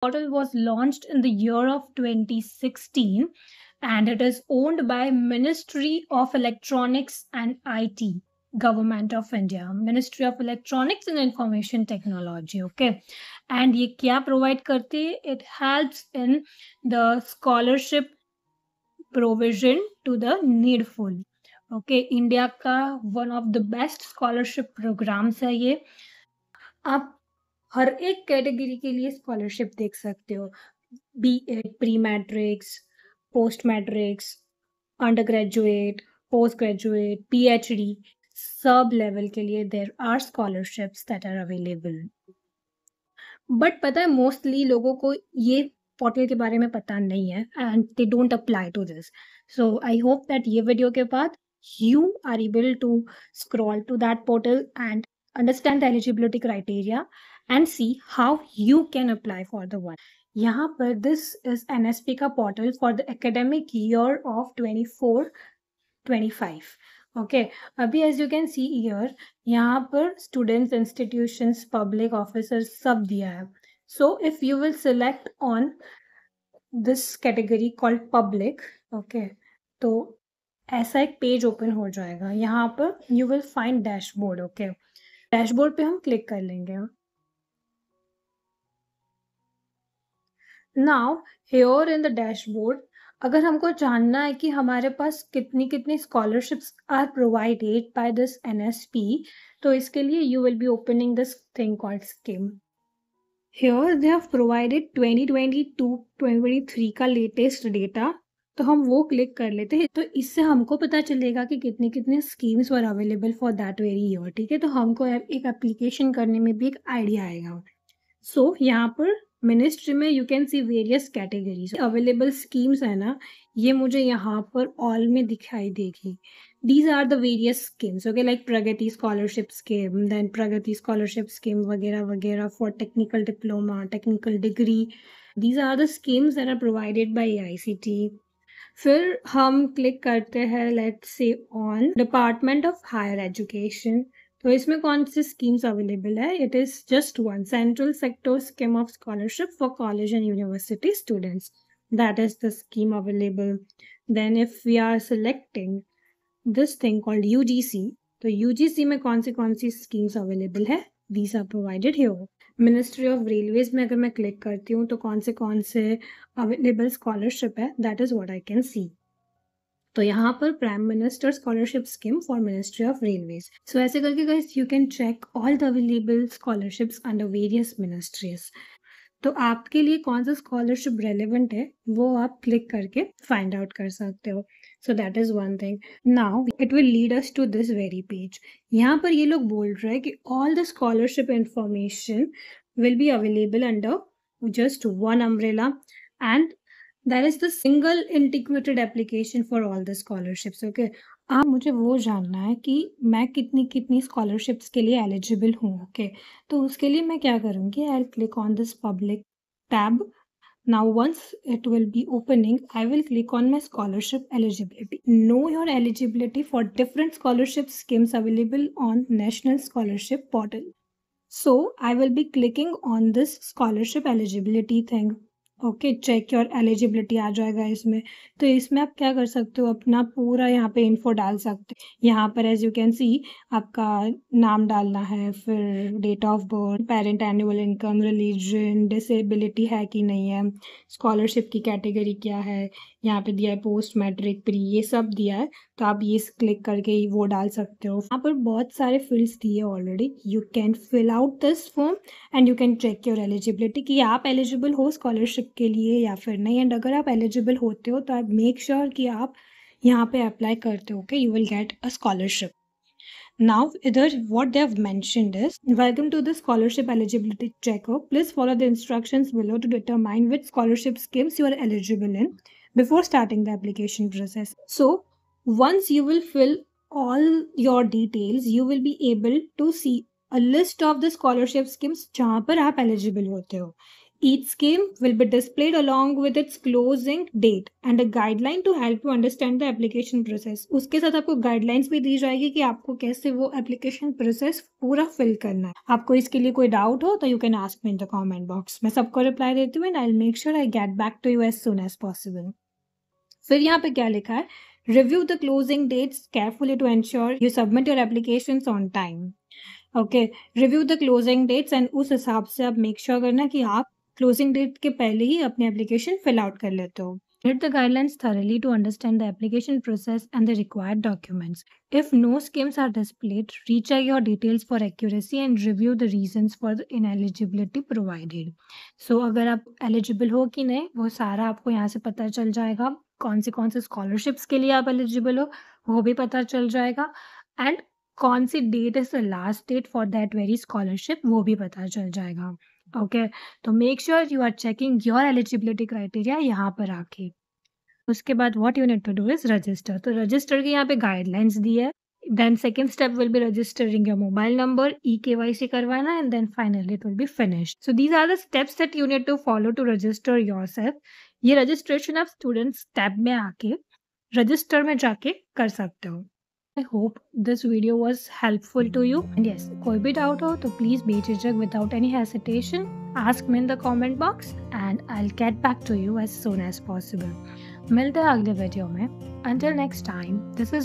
Portal was launched in the year of 2016 and it is owned by ministry of electronics and it government of india ministry of electronics and information technology okay and ye kya provide it helps in the scholarship provision to the needful okay india one of the best scholarship programs hai ye आप हर एक category के लिए scholarship देख सकते हो B Ed pre matrics post matrics under graduate post graduate P H D सब level के लिए there are scholarships that are available but पता है मोस्टली लोगों को ये पोर्टल के बारे में पता नहीं है and they don't apply to this so I hope that ये वीडियो के बाद you are able to scroll to that portal and understand eligibility criteria and see how you can apply for the one यहाँ पर this is N S P का portal for the academic year of twenty four twenty five okay अभी as you can see year यहाँ पर students institutions public officers सब दिया है so if you will select on this category called public okay तो ऐसा एक page open हो जाएगा यहाँ पर you will find dashboard okay dashboard पे हम क्लिक कर लेंगे now here in the dashboard अगर हमको जानना है कि हमारे पास कितनी कितनी scholarships are provided by this NSP तो इसके लिए you will be opening this thing called scheme here they have provided 2022 2023 का लेटेस्ट डेटा तो हम वो क्लिक कर लेते हैं तो इससे हमको पता चलेगा कि कितने कितने schemes were available for that very year ठीक है तो हमको एक एप्लीकेशन करने में भी एक आइडिया आएगा सो so, यहाँ पर मिनिस्ट्री में you can see various categories available schemes है ना ये मुझे यहाँ पर ऑल में दिखाई देगी these are the various schemes okay like Pragati scholarship scheme then Pragati scholarship scheme वगैरह वगैरह for technical diploma technical degree these are the schemes are provided by I C T फिर हम क्लिक करते हैं let say on department of higher education तो इसमें कौन सी स्कीम्स अवेलेबल है it is just one central sector scheme of scholarship for college and university students that is the scheme available then if we are selecting this thing called you तो you में कौन सी कौन सी schemes available है these are provided here ministry of railways में अगर मैं क्लिक करती हूँ तो कौन से कौन से अवेलेबल स्कॉलरशिप है that is what I can see तो यहाँ पर prime minister scholarship scheme for ministry of railways so ऐसे करके guys you can check all the available scholarships under various ministries तो आपके लिए कौन सा स्कॉलरशिप रेलिवेंट है वो आप क्लिक करके फाइंड आउट कर सकते हो so that is one thing now it will lead us to this very page यहाँ पर ये लोग बोल रहे हैं कि all the scholarship information will be available under just one umbrella and that is the single integrated application for all the scholarships okay आप मुझे वो जानना है कि मैं कितनी कितनी स्कॉलरशिप्स के लिए एलिजिबल हूँ ओके okay? तो उसके लिए मैं क्या करूँगी I click on this public tab now once it will be opening I will click on my scholarship eligibility know your eligibility for different scholarship schemes available on national scholarship portal so I will be clicking on this scholarship eligibility thing okay check your eligibility आ जाएगा इसमें तो इसमें आप क्या कर सकते हो अपना पूरा यहाँ पे इन्फो डाल सकते हो यहाँ पर एज यू कैन सी आपका नाम डालना है फिर date of birth parent annual income religion disability है कि नहीं है स्कॉलरशिप की कैटेगरी क्या है यहाँ पे दिया है पोस्ट मैट्रिक प्री ये सब दिया है तो आप ये क्लिक करके वो डाल सकते हो यहाँ पर बहुत सारे फील्ड्स दिए already you can fill out this form and you can check your eligibility कि आप एलिजिबल हो स्कॉलरशिप के लिए या फिर नहीं एंड अगर आप एलिजिबल होते हो तो आप मेक श्योर कि आप यहाँ पे अप्लाई करते हो के you will get a scholarship now इधर what they've mention is welcome to the scholarship eligibility checkup please follow the instruction below to determine which scholarship schemes you are eligible in before starting the application process so once you will fill all your details you will be able to see a list of the scholarship schemes जहाँ पर आप eligible होते हो Each scale will be displayed along with its closing date and a guideline to help you understand the application process. उसके साथ आपको guidelines भी दी जाएगी कि आपको कैसे वो एप्लीकेशन प्रोसेस पूरा फिल करना है आपको इसके लिए कोई डाउट हो तो you can ask me in the comment box मैं सबको रिप्लाई देती हूँ and I make sure I get back to you as soon as possible फिर यहाँ पे क्या लिखा है review the closing dates carefully to ensure you submit your application on time okay review the closing dates and उस हिसाब से आप मेक श्योर sure करना कि आप क्लोजिंग डेट के पहले ही अपनी एप्लीकेशन फिल आउट कर लेते हो Read the guidelines thoroughly to understand the application process and the required documents. If no schemes are displayed, recheck your details for accuracy and review the reasons for the ineligibility provided. So, अगर आप eligible हो कि नहीं वो सारा आपको यहाँ से पता चल जाएगा कौन से कौन से scholarships के लिए आप eligible हो वो भी पता चल जाएगा and कौन सी date is the last date for that very scholarship वो भी पता चल जाएगा ओके तो make sure you are checking your eligibility criteria यहाँ पर आके उसके बाद what you need to do is register तो रजिस्टर की यहाँ पे गाइडलाइंस दी है then second step will be registering your mobile number E K Y C करवाना and then finally it will be finish so these are the steps that you need to follow to register yourself ये registration आप students tab में आके register में जाके कर सकते हो I hope this video was helpful to you. And yes, कोई भी doubt हो तो please बेझिझक without any hesitation. Ask me in the comment box and I'll get back to you as soon as possible. मिलते हैं अगले video Until next time, this is